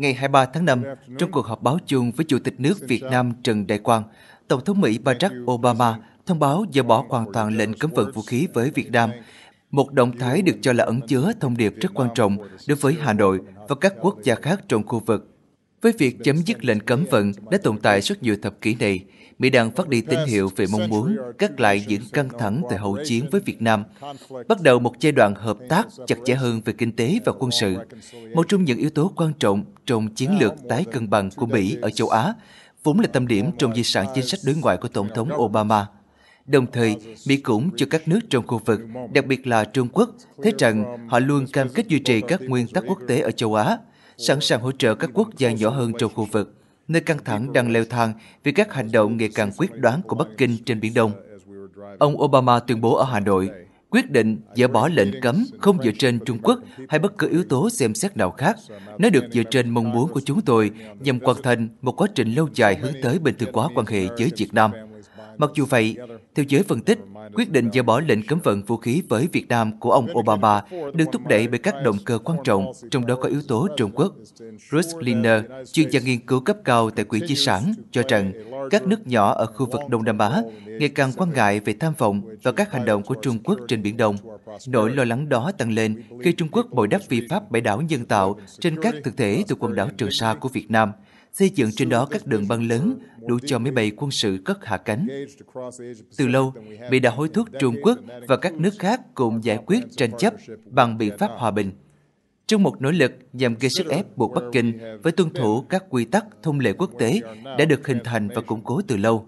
ngày 23 tháng 5, trong cuộc họp báo chung với Chủ tịch nước Việt Nam Trần Đại Quang, Tổng thống Mỹ Barack Obama thông báo dỡ bỏ hoàn toàn lệnh cấm vận vũ khí với Việt Nam, một động thái được cho là ẩn chứa thông điệp rất quan trọng đối với Hà Nội và các quốc gia khác trong khu vực với việc chấm dứt lệnh cấm vận đã tồn tại suốt nhiều thập kỷ này, Mỹ đang phát đi tín hiệu về mong muốn cắt lại những căng thẳng từ hậu chiến với Việt Nam, bắt đầu một giai đoạn hợp tác chặt chẽ hơn về kinh tế và quân sự, một trong những yếu tố quan trọng trong chiến lược tái cân bằng của Mỹ ở châu Á, vốn là tâm điểm trong di sản chính sách đối ngoại của Tổng thống Obama. Đồng thời, Mỹ cũng cho các nước trong khu vực, đặc biệt là Trung Quốc, thấy rằng họ luôn cam kết duy trì các nguyên tắc quốc tế ở châu Á, sẵn sàng hỗ trợ các quốc gia nhỏ hơn trong khu vực, nơi căng thẳng đang leo thang vì các hành động ngày càng quyết đoán của Bắc Kinh trên Biển Đông. Ông Obama tuyên bố ở Hà Nội, quyết định dỡ bỏ lệnh cấm không dựa trên Trung Quốc hay bất cứ yếu tố xem xét nào khác. Nó được dựa trên mong muốn của chúng tôi nhằm hoàn thành một quá trình lâu dài hướng tới bình thường hóa quan hệ với Việt Nam. Mặc dù vậy, theo giới phân tích, quyết định dỡ bỏ lệnh cấm vận vũ khí với Việt Nam của ông Obama được thúc đẩy bởi các động cơ quan trọng, trong đó có yếu tố Trung Quốc. Russ Liner, chuyên gia nghiên cứu cấp cao tại Quỹ Di sản, cho rằng các nước nhỏ ở khu vực Đông Nam Á ngày càng quan ngại về tham vọng và các hành động của Trung Quốc trên Biển Đông. Nỗi lo lắng đó tăng lên khi Trung Quốc bồi đắp vi pháp bãi đảo nhân tạo trên các thực thể từ quần đảo Trường Sa của Việt Nam – xây dựng trên đó các đường băng lớn đủ cho máy bay quân sự cất hạ cánh. Từ lâu, Mỹ đã hối thúc Trung Quốc và các nước khác cùng giải quyết tranh chấp bằng biện pháp hòa bình. Trong một nỗ lực nhằm gây sức ép buộc Bắc Kinh phải tuân thủ các quy tắc thông lệ quốc tế đã được hình thành và củng cố từ lâu.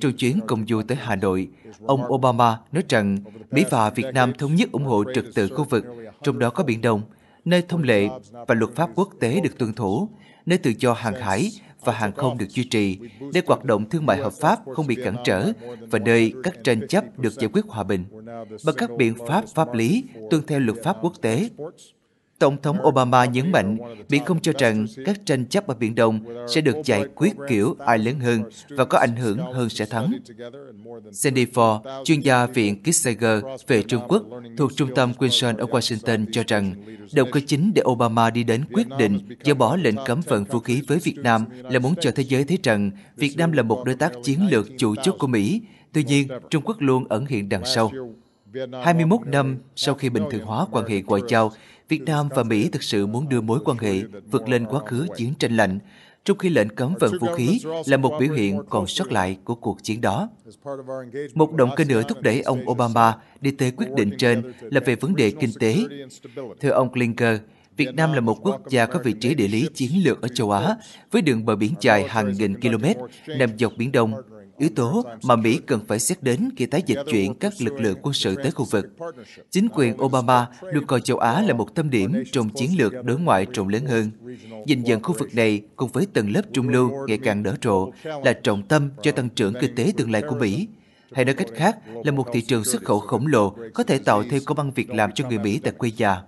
Trong chuyến công du tới Hà Nội, ông Obama nói rằng Mỹ và Việt Nam thống nhất ủng hộ trật tự khu vực, trong đó có Biển Đông – nơi thông lệ và luật pháp quốc tế được tuân thủ, nơi tự do hàng hải và hàng không được duy trì, nơi hoạt động thương mại hợp pháp không bị cản trở và nơi các tranh chấp được giải quyết hòa bình bằng các biện pháp pháp lý tuân theo luật pháp quốc tế. Tổng thống Obama nhấn mạnh Mỹ không cho rằng các tranh chấp ở Biển Đông sẽ được giải quyết kiểu ai lớn hơn và có ảnh hưởng hơn sẽ thắng. Sandy Ford, chuyên gia Viện Kissinger về Trung Quốc thuộc Trung tâm Quinson ở Washington cho rằng động cơ chính để Obama đi đến quyết định dỡ bỏ lệnh cấm vận vũ khí với Việt Nam là muốn cho thế giới thấy rằng Việt Nam là một đối tác chiến lược chủ chốt của Mỹ. Tuy nhiên, Trung Quốc luôn ẩn hiện đằng sau. 21 năm sau khi bình thường hóa quan hệ ngoại giao, Việt Nam và Mỹ thực sự muốn đưa mối quan hệ vượt lên quá khứ chiến tranh lạnh, trong khi lệnh cấm vận vũ khí là một biểu hiện còn sót lại của cuộc chiến đó. Một động cơ nữa thúc đẩy ông Obama đi tới quyết định trên là về vấn đề kinh tế. Thưa ông Clinker, Việt Nam là một quốc gia có vị trí địa lý chiến lược ở châu Á, với đường bờ biển dài hàng nghìn km nằm dọc Biển Đông. Yếu tố mà Mỹ cần phải xét đến khi tái dịch chuyển các lực lượng quân sự tới khu vực. Chính quyền Obama luôn coi châu Á là một tâm điểm trong chiến lược đối ngoại rộng lớn hơn. Nhìn dần khu vực này cùng với tầng lớp trung lưu ngày càng nở rộ là trọng tâm cho tăng trưởng kinh tế tương lai của Mỹ hay nói cách khác là một thị trường xuất khẩu khổng lồ có thể tạo thêm công ăn việc làm cho người Mỹ tại quê nhà.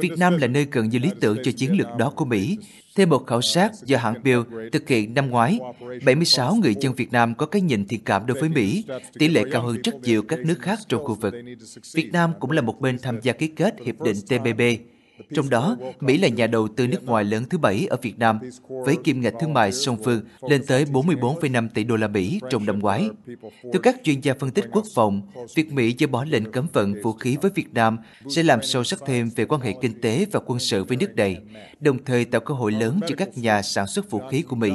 Việt Nam là nơi gần như lý tưởng cho chiến lược đó của Mỹ. Theo một khảo sát do hãng Pew thực hiện năm ngoái, 76 người dân Việt Nam có cái nhìn thiện cảm đối với Mỹ, tỷ lệ cao hơn rất nhiều các nước khác trong khu vực. Việt Nam cũng là một bên tham gia ký kết Hiệp định TPP trong đó, Mỹ là nhà đầu tư nước ngoài lớn thứ bảy ở Việt Nam, với kim ngạch thương mại song phương lên tới 44,5 tỷ đô la Mỹ trong năm ngoái. Theo các chuyên gia phân tích quốc phòng, việc Mỹ dỡ bỏ lệnh cấm vận vũ khí với Việt Nam sẽ làm sâu sắc thêm về quan hệ kinh tế và quân sự với nước này, đồng thời tạo cơ hội lớn cho các nhà sản xuất vũ khí của Mỹ.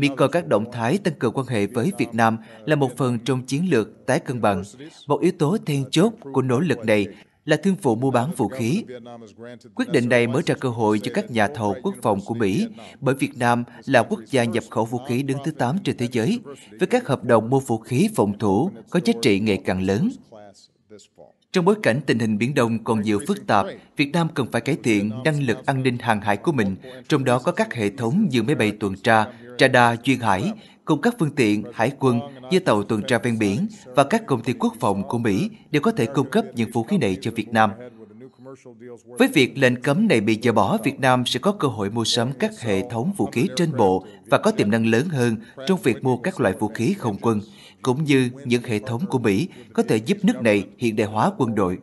Mỹ coi các động thái tăng cường quan hệ với Việt Nam là một phần trong chiến lược tái cân bằng. Một yếu tố then chốt của nỗ lực này là thương vụ mua bán vũ khí. Quyết định này mở ra cơ hội cho các nhà thầu quốc phòng của Mỹ, bởi Việt Nam là quốc gia nhập khẩu vũ khí đứng thứ 8 trên thế giới, với các hợp đồng mua vũ khí phòng thủ có giá trị ngày càng lớn. Trong bối cảnh tình hình Biển Đông còn nhiều phức tạp, Việt Nam cần phải cải thiện năng lực an ninh hàng hải của mình, trong đó có các hệ thống như máy bay tuần tra, Radar Duyên Hải cùng các phương tiện hải quân như tàu tuần tra ven biển và các công ty quốc phòng của Mỹ đều có thể cung cấp những vũ khí này cho Việt Nam. Với việc lệnh cấm này bị dỡ bỏ, Việt Nam sẽ có cơ hội mua sắm các hệ thống vũ khí trên bộ và có tiềm năng lớn hơn trong việc mua các loại vũ khí không quân, cũng như những hệ thống của Mỹ có thể giúp nước này hiện đại hóa quân đội.